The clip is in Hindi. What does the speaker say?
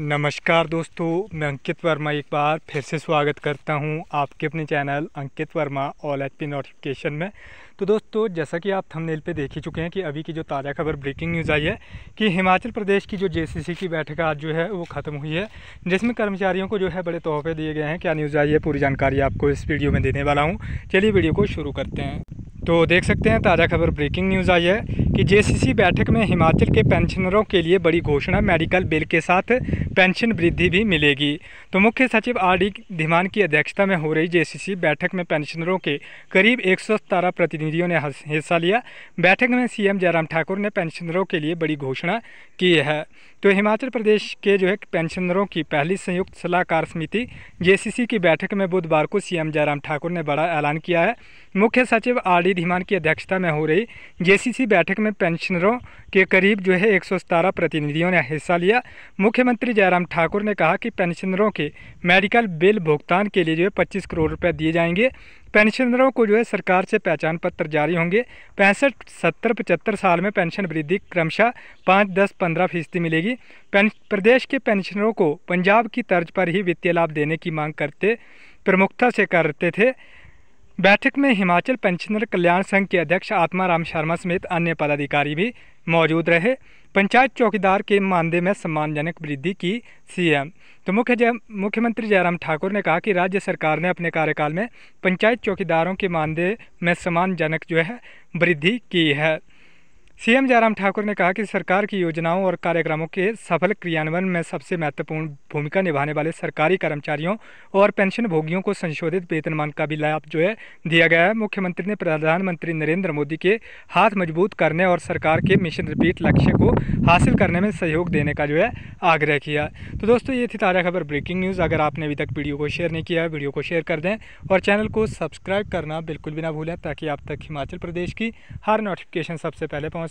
नमस्कार दोस्तों मैं अंकित वर्मा एक बार फिर से स्वागत करता हूं आपके अपने channel Ankit Verma all H P notification में तो दोस्तों जैसा कि आप थंबनेल पे देख ही चुके हैं कि अभी की जो ताज़ा खबर ब्रेकिंग न्यूज़ आई है कि हिमाचल प्रदेश की जो जेसीसी की बैठक आज जो है वो ख़त्म हुई है जिसमें कर्मचारियों को जो है बड़े तोहफे दिए गए हैं क्या न्यूज़ आई है पूरी जानकारी आपको इस वीडियो में देने वाला हूँ चलिए वीडियो को शुरू करते हैं तो देख सकते हैं ताज़ा खबर ब्रेकिंग न्यूज़ आई है कि जेसीसी बैठक में हिमाचल के पेंशनरों के लिए बड़ी घोषणा मेडिकल बिल के साथ पेंशन वृद्धि भी मिलेगी तो मुख्य सचिव आर डी धीमान की अध्यक्षता में हो रही जेसीसी बैठक में पेंशनरों के करीब एक प्रतिनिधियों ने हिस्सा लिया बैठक में सीएम जयराम ठाकुर ने पेंशनरों के लिए बड़ी घोषणा की है तो हिमाचल प्रदेश के जो है पेंशनरों की पहली संयुक्त सलाहकार समिति जे की बैठक में बुधवार को सीएम जयराम ठाकुर ने बड़ा ऐलान किया है मुख्य सचिव आर डी धीमान की अध्यक्षता में हो रही जे बैठक में पेंशनरों के करीब जो है एक प्रतिनिधियों ने हिस्सा लिया मुख्यमंत्री जयराम ठाकुर ने कहा कि पेंशनरों के मेडिकल बिल भुगतान के लिए जो है पच्चीस करोड़ रुपए दिए जाएंगे पेंशनरों को जो है सरकार से पहचान पत्र जारी होंगे पैंसठ सत्तर पचहत्तर साल में पेंशन वृद्धि क्रमशः पाँच दस पंद्रह फीसदी मिलेगी प्रदेश के पेंशनरों को पंजाब की तर्ज पर ही वित्तीय लाभ देने की मांग करते प्रमुखता से करते थे बैठक में हिमाचल पेंशनर कल्याण संघ के अध्यक्ष आत्माराम शर्मा समेत अन्य पदाधिकारी भी मौजूद रहे पंचायत चौकीदार के मानदेय में सम्मानजनक वृद्धि की सीएम तो मुख्य जय मुख्यमंत्री जयराम ठाकुर ने कहा कि राज्य सरकार ने अपने कार्यकाल में पंचायत चौकीदारों के मानदेय में सम्मानजनक जो है वृद्धि की है सीएम जयराम ठाकुर ने कहा कि सरकार की योजनाओं और कार्यक्रमों के सफल क्रियान्वयन में सबसे महत्वपूर्ण भूमिका निभाने वाले सरकारी कर्मचारियों और पेंशनभोगियों को संशोधित वेतनमान का भी लाभ जो है दिया गया है मुख्यमंत्री ने प्रधानमंत्री नरेंद्र मोदी के हाथ मजबूत करने और सरकार के मिशन रिपीट लक्ष्य को हासिल करने में सहयोग देने का जो है आग्रह किया तो दोस्तों ये थी ताज़ा खबर ब्रेकिंग न्यूज़ अगर आपने अभी तक वीडियो को शेयर नहीं किया वीडियो को शेयर कर दें और चैनल को सब्सक्राइब करना बिल्कुल भी ना भूलें ताकि आप तक हिमाचल प्रदेश की हर नोटिफिकेशन सबसे पहले पहुँच